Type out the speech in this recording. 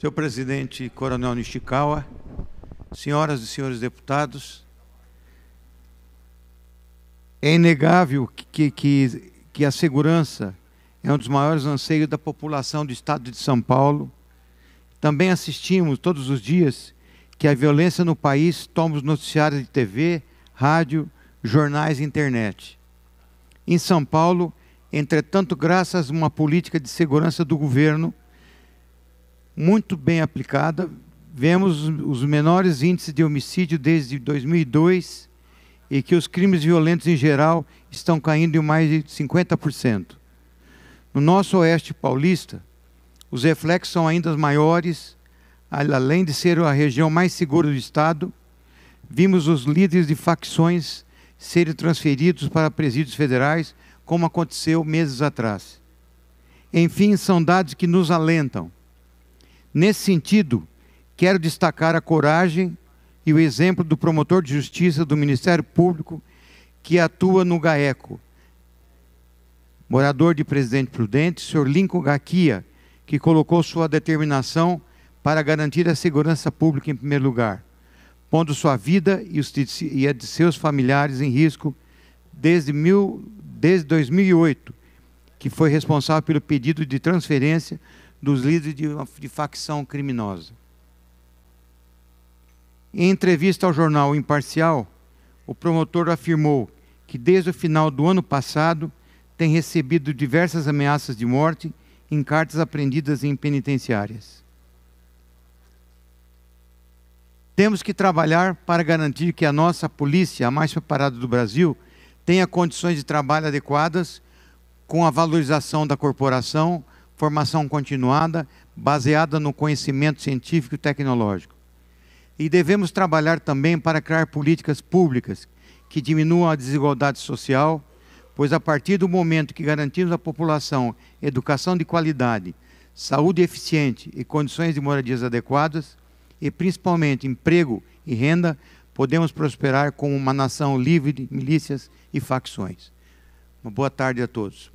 Senhor presidente Coronel Nishikawa, senhoras e senhores deputados, é inegável que, que, que a segurança é um dos maiores anseios da população do estado de São Paulo. Também assistimos todos os dias que a violência no país toma os noticiários de TV, rádio, jornais e internet. Em São Paulo, entretanto, graças a uma política de segurança do governo, muito bem aplicada. Vemos os menores índices de homicídio desde 2002 e que os crimes violentos em geral estão caindo em mais de 50%. No nosso oeste paulista, os reflexos são ainda maiores, além de ser a região mais segura do estado, vimos os líderes de facções serem transferidos para presídios federais, como aconteceu meses atrás. Enfim, são dados que nos alentam Nesse sentido, quero destacar a coragem e o exemplo do promotor de justiça do Ministério Público que atua no GAECO, morador de Presidente Prudente, Sr. Lincoln Gaquia, que colocou sua determinação para garantir a segurança pública em primeiro lugar, pondo sua vida e, a de seus familiares em risco desde, mil, desde 2008, que foi responsável pelo pedido de transferência dos líderes de, de facção criminosa. Em entrevista ao jornal Imparcial, o promotor afirmou que desde o final do ano passado tem recebido diversas ameaças de morte em cartas apreendidas em penitenciárias. Temos que trabalhar para garantir que a nossa polícia, a mais preparada do Brasil, tenha condições de trabalho adequadas, com a valorização da corporação, formação continuada baseada no conhecimento científico e tecnológico. E devemos trabalhar também para criar políticas públicas que diminuam a desigualdade social, pois a partir do momento que garantimos à população educação de qualidade, saúde eficiente e condições de moradias adequadas, e principalmente emprego e renda, podemos prosperar como uma nação livre de milícias e facções. Uma boa tarde a todos.